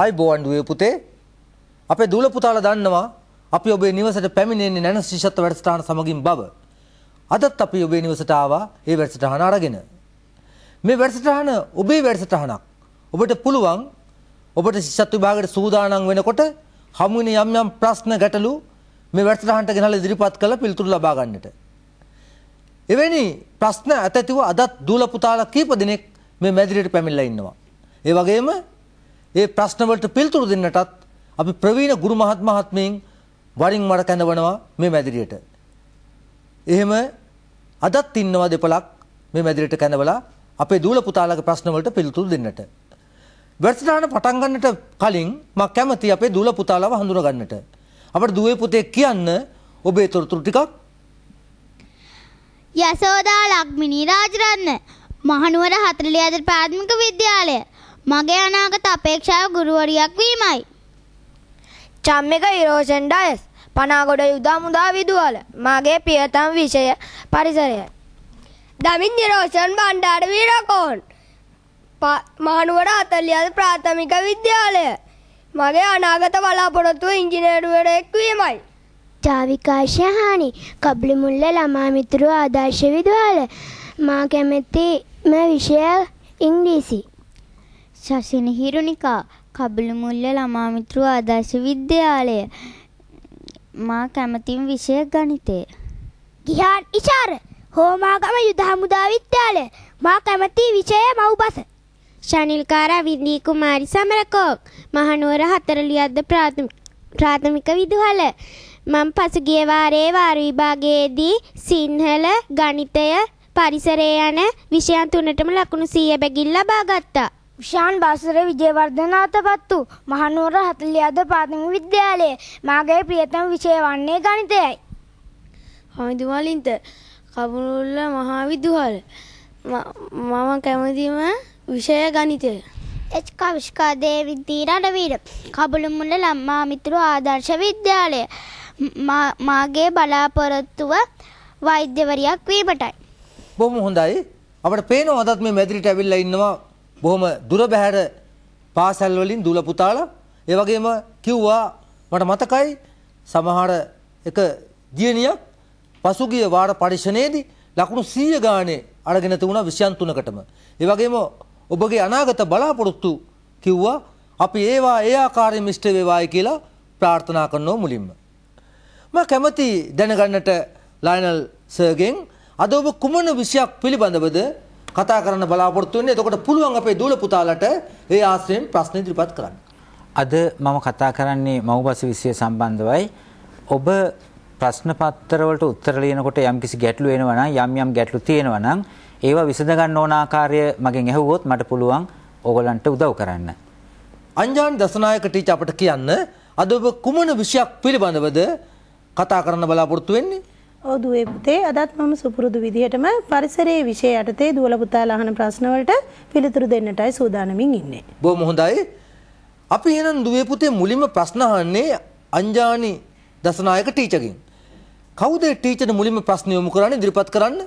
ආයිබෝවන් දුවේ පුතේ අපේ දූල පුතාලා දන්නවා අපි ඔබේ නිවසට පැමිණෙන්නේ නැන ශිෂත්ව වැඩසටහන සමගින් බව. අදත් අපි ඔබේ නිවසට ආවා ඒ වැඩසටහන අරගෙන. මේ වැඩසටහන ඔබේ වැඩසටහනක්. ඔබට පුළුවන් ඔබට ශිෂ්‍යත්ව විභාගයට සූදානම් වෙනකොට හමු වෙන යම් යම් ප්‍රශ්න ගැටලු මේ වැඩසටහනට ගෙනල්ලා ඉදිරිපත් කරලා පිළිතුරු ලබා ගන්නට. එවැනි ප්‍රශ්න ඇතැතිව අදත් දූල පුතාලා කීප දෙනෙක් මේ මැදිරියට පැමිණලා ඉන්නවා. ඒ වගේම ඒ ප්‍රශ්නවලට පිළිතුරු දෙන්නටත් අපි ප්‍රවීණ ගුරු මහත් මහත්මීන් වරින් වර කැඳවනවා මේ මැදිරියට. එහෙම අදත් ඉන්නවා දෙපලක් මේ මැදිරියට කැඳවලා අපේ දූල පුතාලගේ ප්‍රශ්නවලට පිළිතුරු දෙන්නට. වැඩසටහන පටන් ගන්නට කලින් මම කැමති අපේ දූල පුතාලව හඳුනා ගන්නට. අපේ දුවේ පුතේ කියන්න ඔබේ තොරතුරු ටිකක් යසෝදා ලක්මිනී රාජරත්න මහනුවර 44 ප්‍රාථමික විද්‍යාලය මගේ අනාගත අපේක්ෂාව ගුරුවරියක් වීමයි. චම් එක ඉරෝෂන් ඩයස් පනාගොඩ යුදා මුදා විදුවල මගේ පියතම් විෂය පරිසරය. දමින් නිරෝෂන් බණ්ඩාර වීරකෝන් මහනුවර අතලියද ප්‍රාථමික විද්‍යාලය මගේ අනාගත බලාපොරොත්තුව ඉංජිනේරුවරයෙක් වීමයි. ජාවිකාශය හානි කබ්ලිමුල්ල ළමා මිතුරු ආදර්ශ විදවාල මා කැමැති ම විෂය ඉංග්‍රීසි. ශෂින හිරුනිකා කබළු මුල්ල ළමා මිත්‍රු ආදර්ශ විද්‍යාලය මා කැමතිම විෂය ගණිතය ගිහාන් ඉෂාර හෝමාගම යුද හමුදා විද්‍යාලය මා කැමති විෂය මව්බස ශනිල්කාරා විදී කුමාරි සමරකෝක් මහනුවර හතරලියද්ද ප්‍රාථමික විදුහල මම පසුගිය වාරයේ වාර විභාගයේදී සිංහල ගණිතය පරිසරය යන විෂයන් තුනටම ලකුණු 100 බැගින් ලබා ගත්තා විශාන් බාසර විජයවර්ධන අතපත් වූ මහනුවර 40ද ප්‍රාථමික විද්‍යාලයේ මාගේ ප්‍රියතම විෂය වන්නේ ගණිතයයි. හාමුදුරුවෝ වලින්ද කබුරුල්ල මහා විදුහල් මම කැමතිම විෂය ගණිතය. එච් කවිෂ්කා දේවිද්දී රණවීර කබුළුමුල්ල ළමා මිතුරු ආදර්ශ විද්‍යාලය මාගේ බලාපොරොත්තුව වෛද්‍යවරියක් වීමටයි. බොහොම හොඳයි. අපට පේනවා අදත් මේ මැදිරිට ඇවිල්ලා ඉන්නවා බොහොම දුර බැහැර පාසල් වලින් දුල පුතාලා ඒ වගේම කිව්වා මට මතකයි සමහර එක දියණියක් පසුගිය වාර පරිශ්‍රණයේදී ලකුණු 100 ගානේ අරගෙන තිබුණා විෂයන් තුනකටම. ඒ වගේම ඔබගේ අනාගත බලාපොරොත්තු කිව්වා අපි ඒවා ඒ ආකාරයෙන් මිෂ්ඨ වේවායි කියලා ප්‍රාර්ථනා කරනවා මුලින්ම. මම කැමති දැනගන්නට ලයනල් සර්ගෙන් අද ඔබ කුමන විෂයක් පිළිබඳවද කතා කරන්න බලාපොරොත්තු වෙන්නේ. එතකොට පුළුවන් අපේ දූල පුතාලට ඒ ආශ්‍රයෙන් ප්‍රශ්න ඉදිරිපත් කරන්න. අද මම කතා කරන්නේ මව්බස විෂය සම්බන්ධවයි. ඔබ ප්‍රශ්න පත්‍රවලට උත්තර ලියනකොට යම්කිසි ගැටලු එනවා නම් යම් යම් ගැටලු තියෙනවා නම් ඒවා විසඳ ගන්න ඕන ආකාරය මගෙන් ඇහුවොත් මට පුළුවන් ඕගලන්ට උදව් කරන්න. අංජාන් දසනායක ටීචර් අපට කියන්න අද ඔබ කුමන විෂයක් පිළිබඳවද කතා කරන්න බලාපොරොත්තු වෙන්නේ? ඔව් දුවේ පුතේ අදත් මම සුපුරුදු විදිහටම පරිසරයේ විෂය යටතේ දුවල පුතාලා අහන ප්‍රශ්න වලට පිළිතුරු දෙන්නටයි සූදානමින් ඉන්නේ. බොහොම හොඳයි. අපි එහෙනම් දුවේ පුතේ මුලින්ම ප්‍රශ්න අහන්නේ අංජානි දසනායක ටීචර්ගෙන්. කවුද ටීචර්ට මුලින්ම ප්‍රශ්න යොමු කරන්නේ ඉදිරිපත් කරන්න?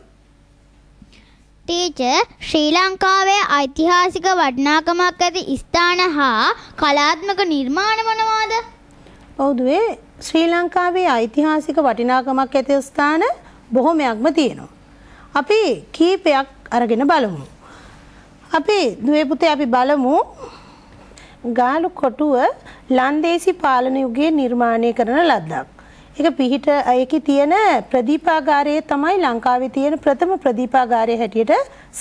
ටීචර් ශ්‍රී ලංකාවේ ඓතිහාසික වටිනාකමක් ඇති ස්ථාන හා කලාත්මක නිර්මාණ මොනවාද? ඔව් දුවේ ශ්‍රී ලංකාවේ ඓතිහාසික වටිනාකමක් ඇති ස්ථාන බොහොමයක්ම තියෙනවා. අපි කීපයක් අරගෙන බලමු. අපි දුවේ පුතේ අපි බලමු ගාලු කොටුව ලන්දේසි පාලන යුගයේ නිර්මාණය කරන ලද්දක්. ඒක පිහිට ඒකේ තියෙන ප්‍රදීපාගාරයේ තමයි ලංකාවේ තියෙන ප්‍රථම ප්‍රදීපාගාරය හැටියට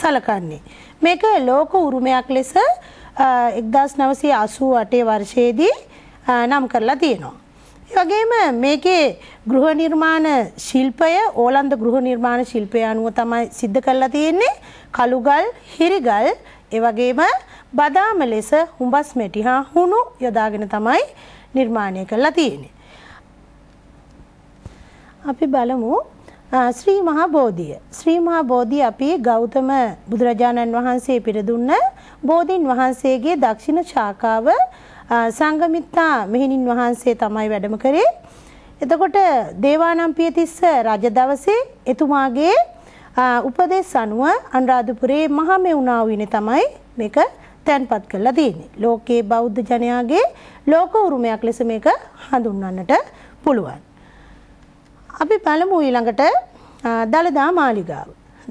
සැලකන්නේ. මේක ලෝක උරුමයක් ලෙස 1988 වර්ෂයේදී නම් කරලා තියෙනවා. වගේම මේකේ ගෘහ නිර්මාණ ශිල්පය ඕලන්ද ගෘහ නිර්මාණ ශිල්පය අනුව තමයි සිද්ධ කරලා තියෙන්නේ කළුගල් හිරිගල් ඒ වගේම බදාම ලෙස හුඹස් මැටි හා හුණු යොදාගෙන තමයි නිර්මාණය කරලා තියෙන්නේ. අපි බලමු ශ්‍රී මහා බෝධිය. ශ්‍රී මහා බෝධිය අපි ගෞතම බුදුරජාණන් වහන්සේ පිරිදුන්න බෝධින් වහන්සේගේ දක්ෂිණ ශාඛාව සංගමිත්තා මෙහෙණින් වහන්සේ තමයි වැඩම කරේ. එතකොට දේවානම්පියතිස්ස රජ දවසේ එතුමාගේ උපදෙස් අනුව අනුරාධපුරේ මහා මෙවුනා වුණේ තමයි මේක තැන්පත් කරලා තියෙන්නේ. ලෝකේ බෞද්ධ ජනයාගේ ලෝක උරුමයක් ලෙස මේක හඳුන්වන්නට පුළුවන්. අපි බලමු ඊළඟට දලදා මාලිගාව.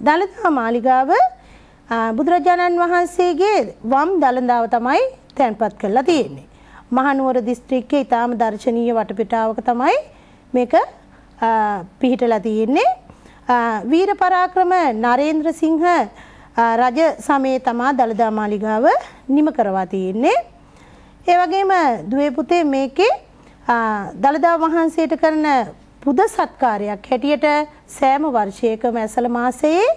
දලදා මාලිගාව බුදුරජාණන් වහන්සේගේ වම් දලදාව තමයි තැන්පත් කරලා තියෙන්නේ. මහනුවර දිස්ත්‍රික්කයේ ඊටාම දර්ශනීය වටපිටාවක තමයි මේක පිහිටලා තියෙන්නේ. වීර පරාක්‍රම නරේන්ද්‍ර සිංහ රජ සමයේ තමා දළදා මාලිගාව නිම කරවා තියෙන්නේ. ඒ වගේම දුවේ පුතේ මේකේ දළදා වහන්සේට කරන පුද සත්කාරයක් හැටියට සෑම වර්ෂයකම ඇසළ මාසයේ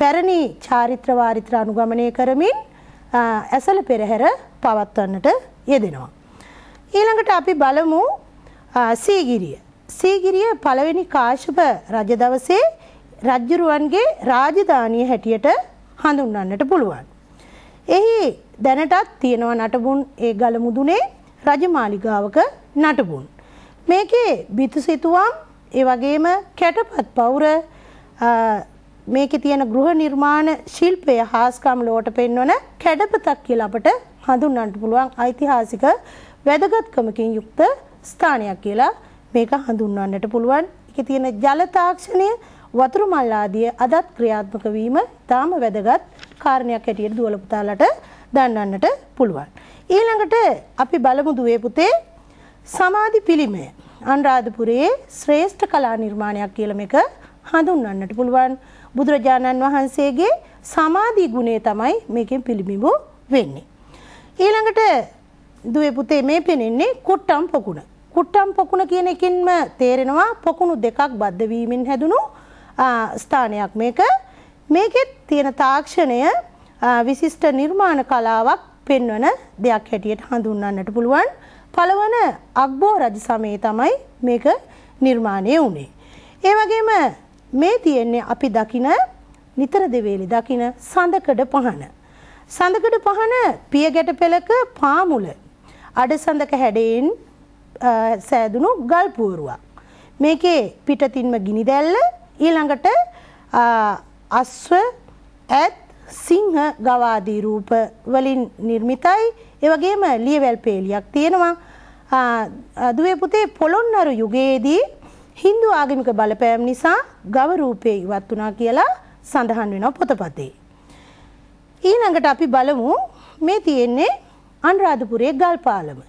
පැරණි චාරිත්‍ර වාරිත්‍ර අනුගමනය කරමින් ඇසල පෙරහැර පවත්වන්නට යෙදෙනවා. ඊළඟට අපි බලමු සීගිරිය. සීගිරිය පළවෙනි කාශ්‍යප රජ දවසේ රජුරුවන්ගේ රාජධානිය හැටියට හඳුන්වන්නට පුළුවන්. එහි දැනටත් තියෙනවා නටබුන් ඒ ගලමුදුනේ රජමාලිගාවක නටබුන්. මේකේ බිතුසිතුවම් ඒ වගේම කැටපත් පවුර මේකේ තියෙන ගෘහ නිර්මාණ ශිල්පය හාස්කම් ලෝට පෙන්වන කැඩපතක් කියලා අපට හඳුන්වන්න පුළුවන් ඓතිහාසික වැදගත්කමකින් යුක්ත ස්ථානයක් කියලා මේක හඳුන්වන්නට පුළුවන්. ඒකේ තියෙන ජල තාක්ෂණය වතුරු මල් ආදී අදත් ක්‍රියාත්මක වීම තාම වැදගත් කාරණයක් හැටියට දුවල පුතාලට දන්වන්නට පුළුවන්. ඊළඟට අපි බලමු දුවේ පුතේ සමාධි පිළිමය. අනුරාධපුරයේ ශ්‍රේෂ්ඨ කලා නිර්මාණයක් කියලා මේක හඳුන්වන්නට පුළුවන්. බුදුරජාණන් වහන්සේගේ සමාධි ගුණය තමයි මේකෙන් පිළිබිඹු වෙන්නේ. ඊළඟට දුවේ පුතේ මේ පෙනෙන්නේ කුට්ටම් පොකුණ. කුට්ටම් පොකුණ කියන එකින්ම තේරෙනවා පොකුණු දෙකක් බද්ධ වීමෙන් හැදුණු ස්ථානයක් මේක. මේකෙත් තියෙන තාක්ෂණය විශිෂ්ට නිර්මාණ කලාවක් පෙන්වන දෙයක් හැටියට හඳුන්වන්නට පුළුවන්. පළවන අග්බෝ රජ සමයේ තමයි මේක නිර්මාණය වුණේ. ඒ වගේම මේ තියෙන්නේ අපි දකින නිතර දෙවේලි දකින සඳකඩ පහන. සඳකඩ පහන පියගැට පෙළක පාමුල. අඩ සඳක හැඩයෙන් සෑදුණු ගල් පුවරුවක්. මේකේ පිටතින්ම ගිනි දැල්ල ඊළඟට අස්ව ඇත් සිංහ ගවාදී රූප වලින් නිර්මිතයි. ඒ වගේම ලියවැල් පේලියක් තියෙනවා. දුවේ පුතේ පොළොන්නරු යුගයේදී හින්දු ආගමික බලපෑම් නිසා ගව රූපේ ඉවත් වුණා කියලා සඳහන් වෙනවා පොතපතේ. ඊළඟට අපි බලමු මේ තියෙන්නේ අනුරාධපුරයේ ගල්පාලම.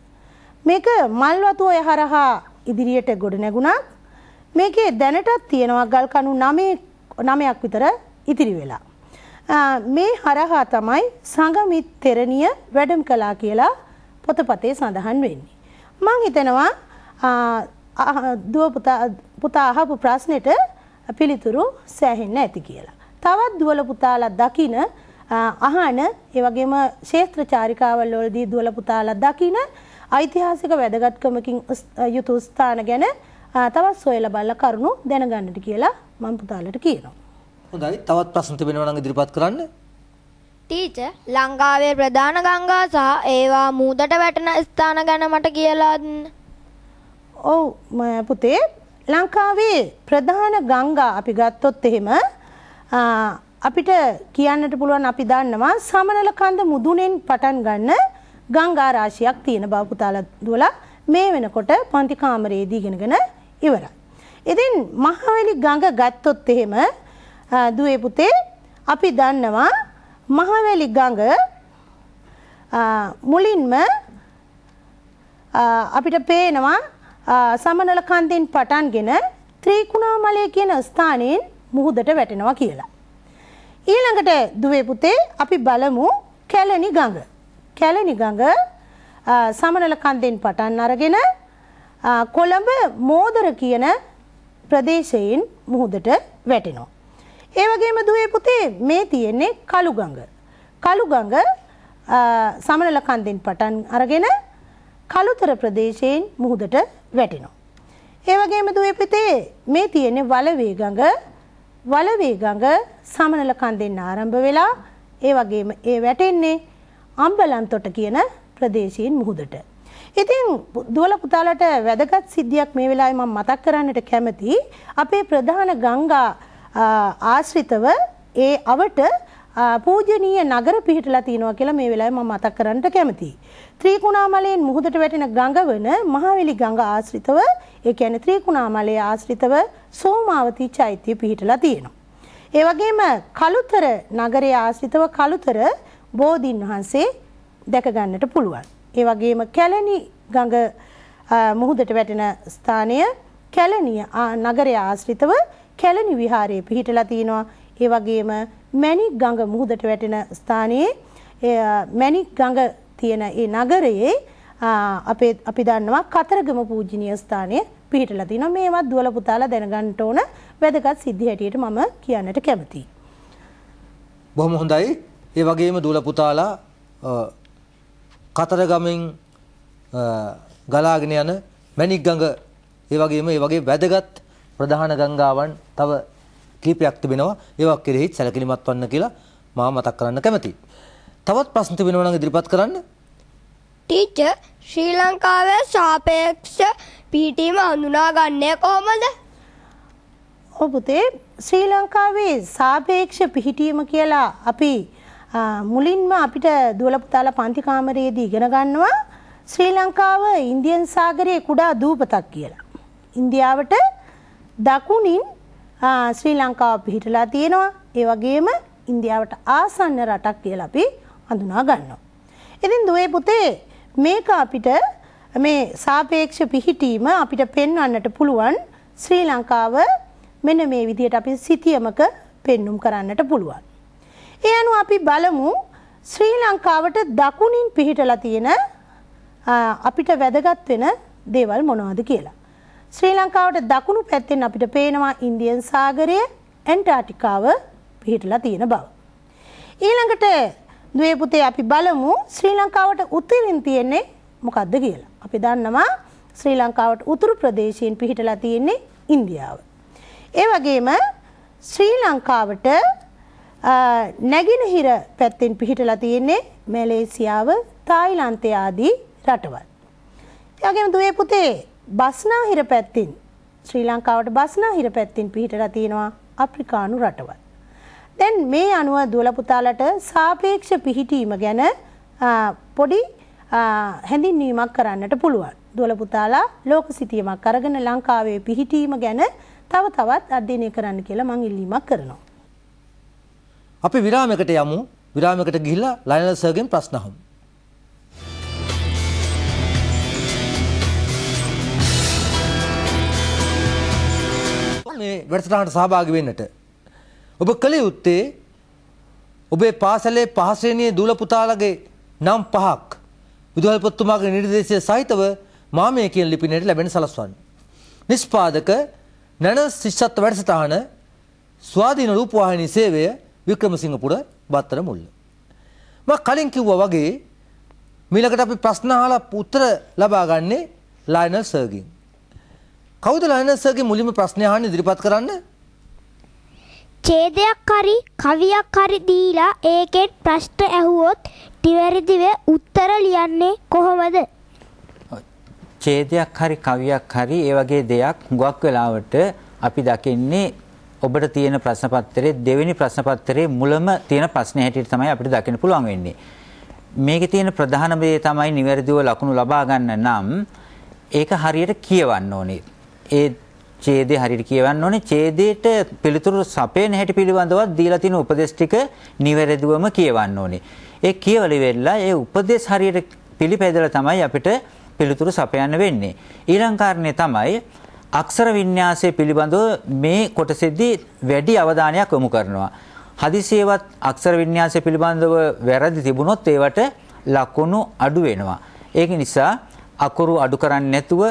මේක මල්වතු ඔය හරහා ඉදිරියට ගොඩ නැගුණා. මේකේ දැනටත් තියෙනවා ගල් කණු 9 9ක් විතර ඉතිරි වෙලා. මේ හරහා තමයි සංගමිත් තෙරණිය වැඩම කළා කියලා පොතපතේ සඳහන් වෙන්නේ. මම හිතනවා දුව පුතා අහපු ප්‍රශ්නෙට පිළිතුරු සෑහෙන්න ඇති කියලා. තවත් දුවල පුතාලා දකින අහන ඒ වගේම ක්ෂේත්‍ර චාරිකාවල් වලදී දුවල පුතාලා දකින ඓතිහාසික වැදගත්කමකින් යුතු ස්ථාන ගැන තවත් සොයලා බලලා කරුණු දැනගන්නට කියලා මම පුතාලට කියනවා. හොඳයි තවත් ප්‍රශ්න තිබෙනවා නම් ඉදිරිපත් කරන්න. ටීචර් ලංකාවේ ප්‍රධාන ගංගා සහ ඒවා මූදට වැටෙන ස්ථාන ගැන මට කියලා ඔව් පුතේ ලංකාවේ ප්‍රධාන ගංගා අපි ගත්තොත් එහෙම අපිට කියන්නට පුළුවන් අපි දන්නවා සමනල කන්ද මුදුනෙන් පටන් ගන්න ගංගා රාශියක් තියෙන බව පුතාලා දුවලා මේ වෙනකොට පන්ති කාමරයේදී ඉගෙනගෙන ඉවරයි. ඉතින් මහවැලි ගඟ ගත්තොත් එහෙම දුවේ පුතේ අපි දන්නවා මහවැලි ගඟ මුලින්ම අපිට පේනවා සමනල කන්දෙන් පටන්ගෙන ත්‍රිකුණාමලය කියන ස්ථානයෙන් මුහුදට වැටෙනවා කියලා. ඊළඟට දුවේ පුතේ අපි බලමු කැලණි ගඟ. කැලණි ගඟ සමනල කන්දෙන් පටන් අරගෙන කොළඹ මෝදර කියන ප්‍රදේශයෙන් මුහුදට වැටෙනවා. ඒ වගේම දුවේ පුතේ මේ තියෙන්නේ කළු ගඟ. කළු ගඟ සමනල කන්දෙන් පටන් අරගෙන කළුතර ප්‍රදේශයෙන් මුහුදට වැටෙනවා. ඒ වගේම දුවේ පිටේ මේ තියෙන වලවේ ගඟ වලවේ ගඟ සමනල කන්දෙන් ආරම්භ වෙලා ඒ වගේම ඒ වැටෙන්නේ අම්බලන්තොට කියන ප්‍රදේශයෙන් මුහුදට. ඉතින් දුවල පුතාලට වැදගත් සිද්ධියක් මේ වෙලාවේ මම මතක් කරන්නට කැමතියි. අපේ ප්‍රධාන ගංගා ආශ්‍රිතව ඒ අවට පූජනීය නගර පිහිටලා තිනවා කියලා මේ වෙලාවේ මම මතක් කරන්නට කැමතියි. ත්‍රිකුණාමලයෙන් මුහුදට වැටෙන ගඟවන මහවැලි ගඟ ආශ්‍රිතව ඒ කියන්නේ ත්‍රිකුණාමලයේ ආශ්‍රිතව සෝමාවති චෛත්‍ය පිහිටලා තියෙනවා. ඒ වගේම කලුතර නගරයේ ආශ්‍රිතව කලුතර බෝධින් වහන්සේ දැක ගන්නට පුළුවන්. ඒ වගේම කැලණි ගඟ මුහුදට වැටෙන ස්ථානය කැලණිය නගරය ආශ්‍රිතව කැලණි විහාරයේ පිහිටලා තිනවා. ඒ වගේම මැණික් ගඟ මුහුදට වැටෙන ස්ථානයේ මැණික් ගඟ තියෙන ඒ නගරයේ අපේ අපි දන්නවා කතරගම පූජනීය ස්ථානය පිහිටලා තිනවා. මේවත් දුවල පුතාලා දැනගන්න ඕන වැදගත් සිද්ධි හැටියට මම කියන්නට කැමතියි. බොහොම හොඳයි. ඒ වගේම දුවල පුතාලා කතරගමෙන් ගලාගෙන යන මණික් ගඟ ඒ වගේම ඒ වගේ වැදගත් ප්‍රධාන ගංගාවන් තව කීපයක් තිබෙනවා. ඒවා කෙරෙහි සැලකිලිමත් වන්න කියලා මම මතක් කරන්න කැමතියි. තවත් ප්‍රශ්න තිබෙනවා නම් ඉදිරිපත් කරන්න. ටීචර් ශ්‍රී ලංකාවේ සාපේක්ෂ පිහිටීම හඳුනාගන්නේ කොහොමද? ඔව් පුතේ ශ්‍රී ලංකාවේ සාපේක්ෂ පිහිටීම කියලා අපි මුලින්ම අපිට දුවල පුතාලා පන්ති කාමරයේදී ඉගෙන ගන්නවා ශ්‍රී ලංකාව ඉන්දියන් සාගරයේ කුඩා දූපතක් කියලා. ඉන්දියාවට දකුණින් ශ්‍රී ලංකාව පිහිටලා තියෙනවා. ඒ වගේම ඉන්දියාවට ආසන්න රටක් කියලා අපි හඳුනා ගන්නවා. ඉතින් දුවේ පුතේ මේක අපිට මේ සාපේක්ෂ පිහිටීම අපිට පෙන්වන්නට පුළුවන් ශ්‍රී ලංකාව මෙන්න මේ විදිහට අපි සිතියමක පෙන්눔 කරන්නට පුළුවන්. ඒ අනුව අපි බලමු ශ්‍රී ලංකාවට දකුණින් පිහිටලා තියෙන අපිට වැදගත් වෙන දේවල් මොනවද කියලා. ශ්‍රී ලංකාවට දකුණු පැත්තෙන් අපිට පේනවා ඉන්දියන් සාගරය, ඇන්ටාර්ටිකාව පිහිටලා තියෙන බව. ඊළඟට දුවේ පුතේ අපි බලමු ශ්‍රී ලංකාවට උතුරින් තියෙන්නේ මොකද්ද කියලා. අපි දන්නවා ශ්‍රී ලංකාවට උතුරු ප්‍රදේශයෙන් පිහිටලා තියෙන්නේ ඉන්දියාව. ඒ වගේම ශ්‍රී ලංකාවට නැගෙනහිර පැත්තෙන් පිහිටලා තියෙන්නේ මැලේසියාව, තායිලන්තය ආදී රටවල්. ඒ වගේම දුවේ පුතේ බස්නාහිර පැත්තෙන් ශ්‍රී ලංකාවට බස්නාහිර පැත්තෙන් පිහිටලා තියෙනවා අප්‍රිකානු රටවල්. දැන් මේ අනුව දුවල පුතාලට සාපේක්ෂ පිහිටීම ගැන පොඩි හැඳින්වීමක් කරන්නට පුළුවන්. දුවල පුතාලා ලෝක සිතියමක් අරගෙන ලංකාවේ පිහිටීම ගැන තව තවත් අධ්‍යයනය කරන්න කියලා මං ඉල්ලීමක් කරනවා. අපි විරාමයකට යමු. විරාමයකට ගිහිල්ලා ලයනල් සර්ගෙන් ප්‍රශ්න අහමු. මේ වැඩසටහනට සහභාගී වෙන්නට ඔබ කළ යුත්තේ ඔබේ පාසලේ පහසේනයේ දූල පුතාලගේ නම් පහක් විදුහල්පොත්තුමාගේ නිර්දේශය සහිතව මාමය කියන ලිපිනයට ලැබෙන සලස්වන්න. නිෂ්පාදක නැන ශිෂ්ෂත්ව වැඩසටහන ස්වාධීන රූපවාහිනී සේවය වික්‍රමසිංහපුර බත්තර මුල්ල. මම කලින් කිව්වා වගේ මීළඟට අපි ප්‍රශ්න අහලා උත්තර ලබා ගන්නේ ලයනල් සර්ගින්. කවුද ලයනල් සර්ගේ මුලින්ම ප්‍රශ්න අහන්න ඉදිරිපත් කරන්න? ඡේදයක් හරි කවියක් හරි දීලා ඒකෙන් ප්‍රශ්න ඇහුවොත් නිවැරදිව උත්තර ලියන්නේ කොහොමද? ඡේදයක් හරි කවියක් හරි ඒ වගේ දෙයක් හුඟක් වෙලාවට අපි දකින්නේ ඔබට තියෙන ප්‍රශ්න පත්‍රයේ දෙවෙනි ප්‍රශ්න පත්‍රයේ මුලම තියෙන ප්‍රශ්නේ හැටියට තමයි අපිට දකින්න පුළුවන් වෙන්නේ. මේකේ තියෙන ප්‍රධානම දේ තමයි නිවැරදිව ලකුණු ලබා ගන්න නම් ඒක හරියට කියවන්න ඕනේ. ඒ ඡේදය හරියට කියවන්න ඕනේ. ඡේදයට පිළිතුරු සපේන හැටි පිළිබඳවත් දීලා තියෙන උපදේශ ටික නිවැරදිවම කියවන්න ඕනේ. ඒ කියවලි වෙලා ඒ උපදේශ හරියට පිළිපැදලා තමයි අපිට පිළිතුරු සපයන්න වෙන්නේ. ඊළඟ කාරණේ තමයි අක්ෂර වින්‍යාසය පිළිබඳව මේ කොටසෙදී වැඩි අවධානයක් යොමු කරනවා. හදිසියේවත් අක්ෂර වින්‍යාසය පිළිබඳව වැරදි තිබුණොත් ඒවට ලකුණු අඩු වෙනවා. ඒක නිසා අකුරු අඩු කරන්නේ නැතුව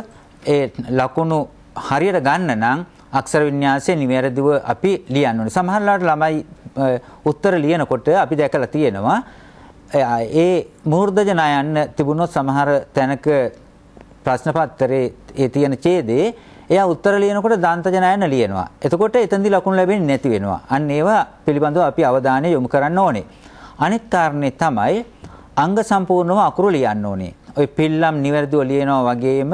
ඒ ලකුණු හරියට ගන්න නම් අක්ෂර වින්‍යාසය නිවැරදිව අපි ලියන්න ඕනේ. සමහරලාට ළමයි උත්තර ලියනකොට අපි දැකලා තියෙනවා ඒ මූර්ධජ ණයන්න තිබුණොත් සමහර තැනක ප්‍රශ්න පත්‍රයේ ඒ තියෙන ඡේදේ එයා උත්තර ලියනකොට දාන්තජ ණයන්න ලියනවා. එතකොට එතෙන්දි ලකුණු ලැබෙන්නේ නැති වෙනවා. අන්න ඒවා පිළිබඳව අපි අවධානය යොමු කරන්න ඕනේ. අනෙත් කාරණේ තමයි අංග සම්පූර්ණව අකුරු ලියන්න ඕනේ. ඔය පිල්ලම් නිවැරදිව ලියනවා වගේම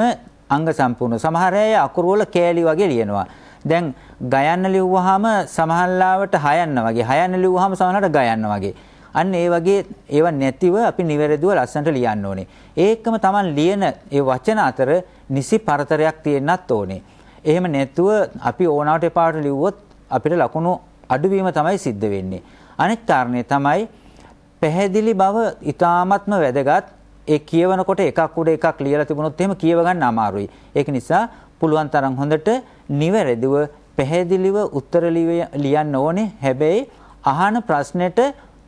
අංග සම්පූර්ණ. සමහර අය අකුරු වල කෑලි වගේ ලියනවා. දැන් ගයන්න ලිව්වහම සමහරලාවට හයන්න වගේ, හයන්න ලිව්වහම සමහරලාට ගයන්න වගේ. අන්න ඒ වගේ ඒවා නැතිව අපි නිවැරදිව ලස්සනට ලියන්න ඕනේ. ඒකම Taman ලියන ඒ වචන අතර නිසි පරතරයක් තියෙන්නත් ඕනේ. එහෙම නැතුව අපි ඕනාවට එපාට ලිව්වොත් අපිට ලකුණු අඩුවීම තමයි සිද්ධ වෙන්නේ. අනෙක් කාරණේ තමයි පැහැදිලි බව ඊටාත්ම වැදගත් ඒ කියවනකොට එකක් උඩ එකක් ලියලා තිබුණොත් එහෙම කියව ගන්න අමාරුයි. ඒක නිසා පුළුවන් තරම් හොඳට නිවැරදිව පැහැදිලිව උත්තර ලියන්න ඕනේ. හැබැයි අහන ප්‍රශ්නෙට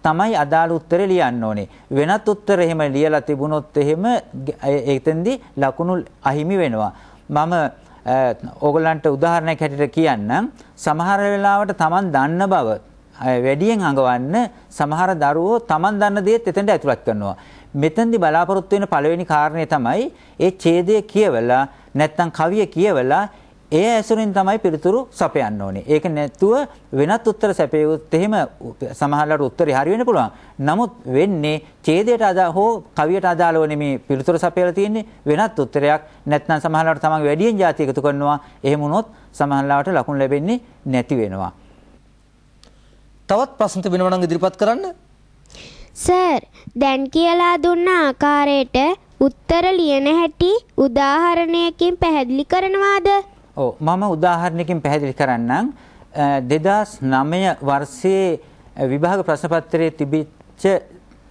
තමයි අදාළ උත්තරේ ලියන්න ඕනේ. වෙනත් උත්තර එහෙම ලියලා තිබුණොත් එහෙම එතෙන්දී ලකුණු අහිමි වෙනවා. මම ඕගලන්ට උදාහරණයක් හැටියට කියන්නම්. සමහර වෙලාවට Taman දන්න බව වැඩියෙන් අඟවන්න සමහර දරුවෝ Taman දන්න දේත් එතෙන්ට ඇතුළත් කරනවා. මෙතෙන්දි බලාපොරොත්තු වෙන පළවෙනි කාරණේ තමයි ඒ ඡේදය කියවලා නැත්නම් කවිය කියවලා ඒ ඇසුරින් තමයි පිළිතුරු සපයන්න ඕනේ. ඒක නැතුව වෙනත් උත්තර සැපයුවොත් එහෙම සමහරවිට උත්තරේ හරි වෙන්න පුළුවන්. නමුත් වෙන්නේ ඡේදයට අදාළ හෝ කවියට අදාළව නෙමේ පිළිතුරු සපයලා තියෙන්නේ වෙනත් උත්තරයක්. නැත්නම් සමහරවිට තමන් වැඩියෙන් જાති එකතු කරනවා. එහෙම වුණොත් සමහරවිට ලකුණු ලැබෙන්නේ නැති වෙනවා. තවත් ප්‍රශ්න තිබෙනවා නම් ඉදිරිපත් කරන්න. සර් දැන් කියලා දුන්න ආකාරයට උත්තර ලියන හැටි උදාහරණයකින් පැහැදිලි කරනවාද? ඔව් මම උදාහරණයකින් පැහැදිලි කරන්නම්. 2009 වර්ෂයේ විභාග ප්‍රශ්නපත්‍රයේ තිබිච්ච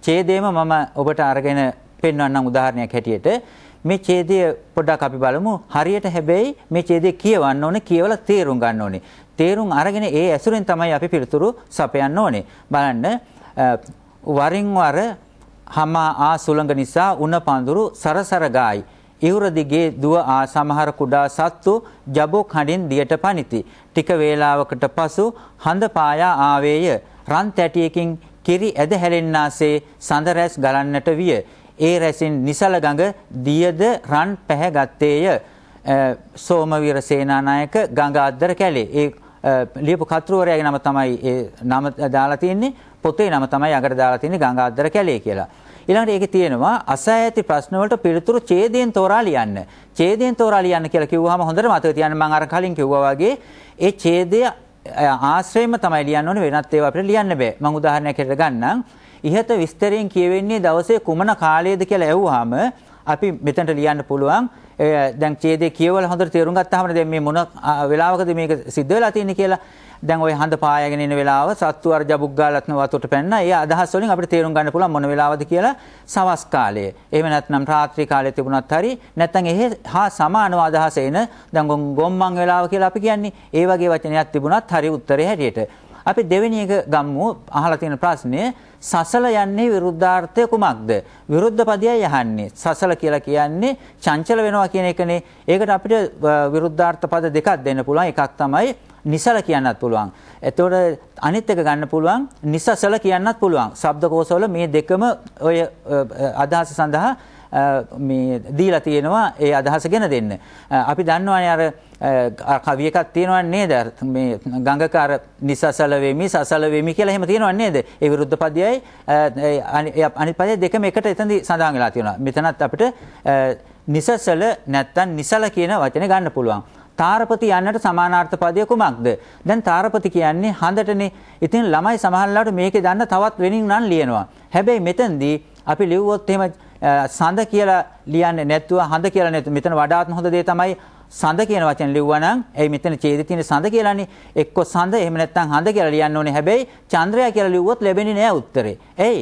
ඡේදයම මම ඔබට අරගෙන පෙන්වන්නම් උදාහරණයක් හැටියට. මේ ඡේදය පොඩ්ඩක් අපි බලමු. හරියට හැබැයි මේ ඡේදය කියවන්න ඕනේ, කියවලා තේරුම් ගන්න ඕනේ. තේරුම් අරගෙන ඒ ඇසුරෙන් තමයි අපි පිළිතුරු සපයන්න ඕනේ. බලන්න වරින් වර හමා ආ සුළඟ නිසා උණ පඳුරු සරසර ගායි. ඉවුර දිගේ දුව ආ සමහර කුඩා සත්තු ජබෝ කඩින් දියට පනිති. ටික වේලාවකට පසු හඳ පායා ආවේය. රන් තැටියකින් කිරි ඇද හැලෙන්නාසේ සඳ රැස් ගලන්නට විය. ඒ රැසින් නිසල ගඟ දියද රන් පැහැගත්තේය. සෝමවීර සේනානායක ගඟ අද්දර කැලේ. ඒ ලියපු කතුරුවරයාගේ නම තමයි ඒ නම දාලා තියෙන්නේ පොතේ නම තමයි අගට දාලා තියෙන්නේ ගංගාද්දර කැලේ කියලා. ඊළඟට ඒකේ තියෙනවා අසෑයති ප්‍රශ්න වලට පිළිතුරු ඡේදයෙන් තෝරා ලියන්න. ඡේදයෙන් තෝරා ලියන්න කියලා කිව්වහම හොඳට මතක තියාගන්න මම අර කලින් කිව්වා වගේ ඒ ඡේදය ආශ්‍රයම තමයි ලියන්න ඕනේ වෙනත් ඒවා අපිට ලියන්න බෑ. මම උදාහරණයක් හරියට ගන්නම්. ඉහත විස්තරයෙන් කියවෙන්නේ දවසේ කුමන කාලයේද කියලා ඇහුවාම අපි මෙතනට ලියන්න පුළුවන් දැන් ඡේදයේ කියවල හොඳට තේරුම් ගත්තාම දැන් මේ මොන වෙලාවකද මේක සිද්ධ වෙලා තියෙන්නේ කියලා දැන් ওই හඳ පායගෙන ඉන වෙලාව සත්තු අර ජබුක් ගාලත් වතුරට පැනනා ඒ අදහස් වලින් අපිට තේරුම් ගන්න පුළුවන් මොන වෙලාවද කියලා සවස් කාලයේ එහෙම නැත්නම් රාත්‍රී කාලයේ තිබුණත් හරි නැත්නම් එහෙ හා සමානව අදහස එන දැන් ගොම්මන් වෙලාව කියලා අපි කියන්නේ ඒ වගේ වචනයක් තිබුණත් හරි උත්තරේ හැටියට අපි දෙවෙනි එක ගම්මු අහලා තියෙන ප්‍රශ්නේ සසල යන්නේ විරුද්ධාර්ථය කුමක්ද? විරුද්ධ පදයයි යහන්නේ. සසල කියලා කියන්නේ චංචල වෙනවා කියන එකනේ. ඒකට අපිට විරුද්ධාර්ථ පද දෙකක් දෙන්න පුළුවන්. එකක් තමයි නිසල කියන්නත් පුළුවන්. එතකොට අනිත් එක ගන්න පුළුවන් නිසසල කියන්නත් පුළුවන්. ශබ්දකෝෂවල මේ දෙකම ඔය අදහස සඳහා මේ දීලා තියෙනවා ඒ අදහස ගෙන දෙන්න. අපි දන්නවානේ අර කවියකක් තියෙනව නේද මේ ගඟක අර නිසසල වෙමි සසල වෙමි කියලා එහෙම තියෙනව නේද ඒ විරුද්ධ පදයයි අනිත් පදය දෙකම එකට එතනදි සඳහන් වෙලා තියෙනවා මෙතනත් අපිට නිසසල නැත්තම් නිසල කියන වචනේ ගන්න පුළුවන් තාරපති යන්නට සමානාර්ථ පදය කුමක්ද දැන් තාරපති කියන්නේ හඳටනේ ඉතින් ළමයි සමහරලාට මේකේ දන්න තවත් වෙනින් නම් ලියනවා හැබැයි මෙතෙන්දී අපි ලිව්වොත් එහෙම සඳ කියලා ලියන්නේ නැතුව හඳ කියලා නැතුව මෙතන වඩාත්ම හොඳ දේ තමයි සඳ කියන වචන ලිව්වනම් ඒ මෙතන ඡේදේ තියෙන සඳ කියලානේ එක්ක සඳ එහෙම නැත්නම් හඳ කියලා ලියන්න ඕනේ හැබැයි චන්ද්‍රයා කියලා ලිව්වොත් ලැබෙන්නේ නෑ උත්තරේ. එයි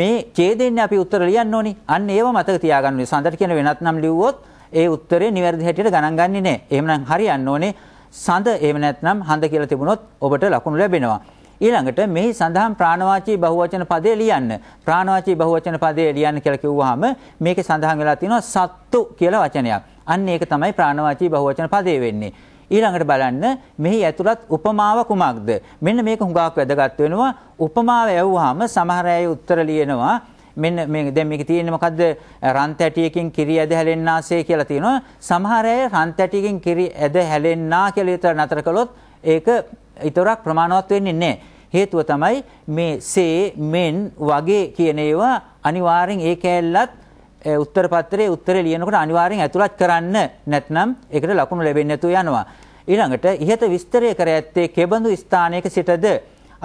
මේ ඡේදෙන්නේ අපි උත්තර ලියන්න ඕනේ. අන්න ඒව මතක තියාගන්න ඕනේ. සඳට කියන වෙනත් නම් ලිව්වොත් ඒ උත්තරේ නිවැරදි හැටියට ගණන් ගන්නේ නෑ. එහෙමනම් හරියන්න ඕනේ. සඳ එහෙම නැත්නම් හඳ කියලා තිබුණොත් ඔබට ලකුණු ලැබෙනවා. ඊළඟට මෙහි සඳහන් ප්‍රාණවාචී බහුවචන පදේ ලියන්න. ප්‍රාණවාචී බහුවචන පදේ ලියන්න කියලා කිව්වහම මේකේ සඳහන් වෙලා තියෙනවා සත්තු කියලා වචනයක්. අන්න ඒක තමයි ප්‍රාණවාචී බහුවචන පදේ වෙන්නේ. ඊළඟට බලන්න මෙහි ඇතුළත් උපමාව කුමක්ද? මෙන්න මේක හුඟක් වැදගත් වෙනවා. උපමාව ඇහුවාම සමහර අය උත්තර ලියනවා මෙන්න මේ දැන් මේක තියෙන්නේ මොකද්ද රන් තැටියකින් කිරි ඇද හැලෙන්නාසේ කියලා තියෙනවා සමහර අය රන් තැටියකින් කිරි ඇද හැලෙන්නා කියලා විතර නතර කළොත් ඒක ඊතරක් ප්‍රමාණවත් වෙන්නේ නැහැ. හේතුව තමයි මේ සේ මෙන් වගේ කියන ඒවා අනිවාර්යෙන් ඒ කෑල්ලත් උත්තර පත්‍රයේ උත්තරේ ලියනකොට අනිවාර්යෙන් ඇතුළත් කරන්න නැත්නම් ඒකට ලකුණු ලැබෙන්නේ නැතුව යනවා. ඊළඟට ඉහත විස්තරය කර ඇත්තේ කෙබඳු ස්ථානයක සිටද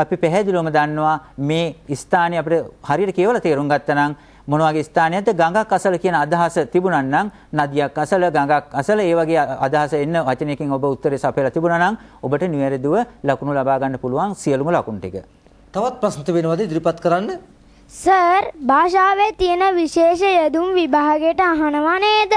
අපි පැහැදිලිවම දන්නවා මේ ස්ථානය අපිට හරියට කියවලා තේරුම් ගත්තනම් මොන වගේ ස්ථානයක්ද ගඟක් අසල කියන අදහස තිබුණා නම් නදියක් අසල ගඟක් අසල ඒ වගේ අදහස එන්න වචනයකින් ඔබ උත්තරේ සපයලා තිබුණා නම් ඔබට නිවැරදිව ලකුණු ලබා ගන්න පුළුවන් සියලුම ලකුණු ටික. තවත් ප්‍රශ්න තිබෙනවද ඉදිරිපත් කරන්න? සර් භාෂාවේ තියෙන විශේෂ යෙදුම් විභාගයට අහනවා නේද?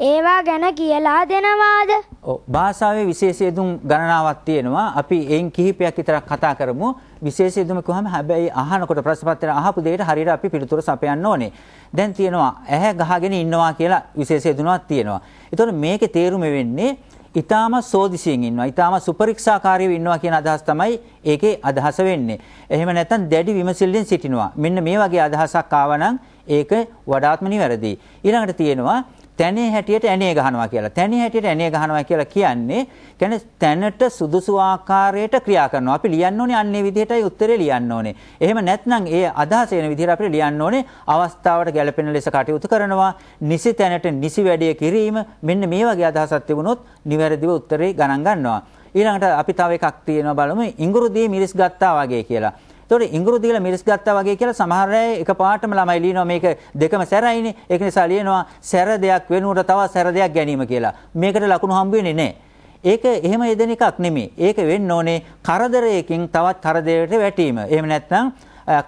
ඒවා ගැන කියලා දෙනවාද? ඔව් භාෂාවේ විශේෂ යෙදුම් ගණනාවක් තියෙනවා. අපි එයින් කිහිපයක් විතරක් කතා කරමු. විශේෂ ඉදම කිව්වම හැබැයි අහනකොට ප්‍රශ්නපත්‍රය අහපු දෙයට හරියට අපි පිළිතුර සපයන්න ඕනේ. දැන් තියෙනවා ඇහැ ගහගෙන ඉන්නවා කියලා විශේෂ ඉදනක් තියෙනවා. ඒතකොට මේකේ තේරුම වෙන්නේ ඊටාම සෝදිසියෙන් ඉන්නවා. ඊටාම සුපරීක්ෂාකාරීව ඉන්නවා කියන අදහස තමයි ඒකේ අදහස වෙන්නේ. එහෙම නැත්නම් දැඩි විමසිල්ලෙන් සිටිනවා. මෙන්න මේ වගේ අදහසක් ආවනම් ඒක වඩාත්ම නිවැරදි. ඊළඟට තියෙනවා තැනේ හැටියට ඇනේ ගහනවා කියලා. තැනේ හැටියට ඇනේ ගහනවා කියලා කියන්නේ කියන්නේ තැනට සුදුසු ආකාරයට ක්‍රියා කරනවා. අපි ලියන්න ඕනේ අන්නේ විදිහටයි උත්තරේ ලියන්න ඕනේ. එහෙම නැත්නම් ඒ අදහස එන විදිහට අපිට ලියන්න ඕනේ අවස්ථාවට ගැළපෙන ලෙස කටයුතු කරනවා. නිසි තැනට නිසි වැඩේ කිරීම මෙන්න මේ වගේ අදහසක් තිබුණොත් නිවැරදිව උත්තරේ ගණන් ගන්නවා. ඊළඟට අපි තව එකක් තියෙනවා බලමු. ඉඟුරු දී මිරිස් ගත්තා වගේ කියලා. එතකොට ඉඟුරු දීලා මිරිස් ගත්තා වගේ කියලා සමහර අය එකපාරටම ළමයි ලියනවා මේක දෙකම සැරයිනේ. ඒක නිසා ලියනවා සැර දෙයක් වෙනුවට තව සැර දෙයක් ගැනීම කියලා. මේකට ලකුණු හම්බ වෙන්නේ නැහැ. ඒක එහෙම යෙදෙන එකක් නෙමෙයි. ඒක වෙන්න ඕනේ කරදරයකින් තවත් කරදරයකට වැටීම. එහෙම නැත්නම්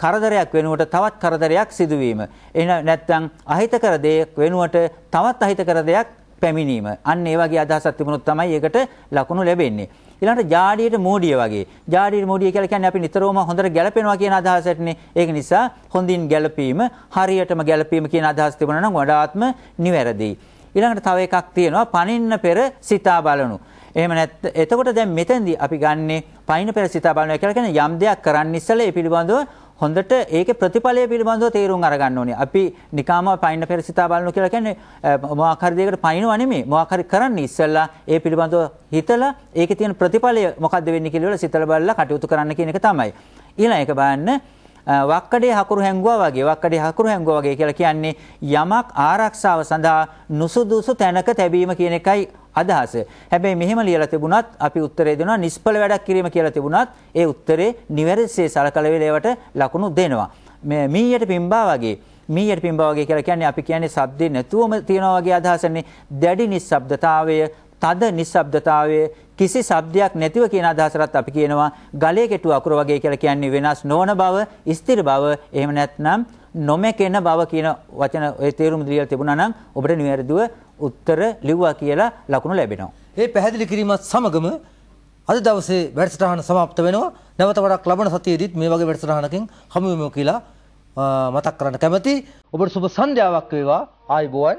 කරදරයක් වෙනුවට තවත් කරදරයක් සිදුවීම. එහෙම නැත්නම් අහිතකර දෙයක් වෙනුවට තවත් අහිතකර දෙයක් පැමිණීම. අන්න ඒ වගේ අදහසක් තිබුණොත් තමයි ඒකට ලකුණු ලැබෙන්නේ. ඊළඟට ජාඩියට මෝඩිය වගේ. ජාඩියට මෝඩිය කියලා කියන්නේ අපි නිතරම හොඳට ගැලපෙනවා කියන අදහසටනේ. ඒක නිසා හොඳින් ගැලපීම, හරියටම ගැලපීම කියන අදහස තිබුණා නම් වඩාත්ම නිවැරදියි. ඊළඟට තව එකක් තියෙනවා පනින්න පෙර සිතා බලනු. එහෙම නැත් එතකොට දැන් මෙතෙන්දී අපි ගන්නේ පයින් පෙර සිතා බලනවා කියලා කියන්නේ යම් දෙයක් කරන්න ඉස්සෙල්ලා ඒ පිළිබඳව හොඳට ඒක ප්‍රතිඵලය පිළිබඳව තේරුම් අරගන්න ඕනේ. අපි නිකාම පයින්න පෙර සිතා බලනවා කියලා කියන්නේ මොකක් හරි දෙයකට පයින්නවා නෙමෙයි. මොකක් හරි කරන්න ඉස්සෙල්ලා ඒ පිළිබඳව හිතලා ඒකේ තියෙන ප්‍රතිඵලය මොකක්ද වෙන්නේ කියලා සිතලා බලලා කටයුතු කරන්න කියන එක තමයි. ඊළඟ එක බලන්න වක්කඩේ හකුරු හැංගුවා වගේ වක්කඩේ හකුරු හැංගුවා වගේ කියලා කියන්නේ යමක් ආරක්ෂාව සඳහා නුසුදුසු තැනක තැබීම කියන එකයි අදහස. හැබැයි මෙහෙම ලියලා තිබුණත් අපි උත්තරේ දෙනවා නිෂ්ඵල වැඩක් කිරීම කියලා තිබුණත් ඒ උත්තරේ නිවැරදිසේ සලකලවිලේවට ලකුණු දෙනවා. මේ මීයට පිම්බා වගේ මීයට පිම්බා වගේ කියලා කියන්නේ අපි කියන්නේ සද්දේ නැතුවම තියනවා වගේ අදහසනේ. දැඩි නිස්සබ්දතාවය, තද නිස්සබ්දතාවය, කිසි શબ્දයක් නැතිව කියන අදහසරත් අපි කියනවා ගලේ කෙටුව අකුර වගේ කියලා කියන්නේ වෙනස් නොවන බව, ස්ථිර බව, එහෙම නැත්නම් නොමැකෙන බව කියන වචන ඒ තේරුම දිලියලා තිබුණා නම් ඔබට නිවැරදිව උත්තර ලිව්වා කියලා ලකුණු ලැබෙනවා. ඒ පැහැදිලි කිරීමත් සමගම අද දවසේ වැඩසටහන સમાપ્ત වෙනවා. නැවත වඩාක් ලබන සතියේදීත් මේ වගේ වැඩසටහනකින් හමු වෙමු කියලා මතක් කරන්න කැමතියි. ඔබට සුබ සන්ධ්‍යාවක් වේවා. ආයුබෝවන්.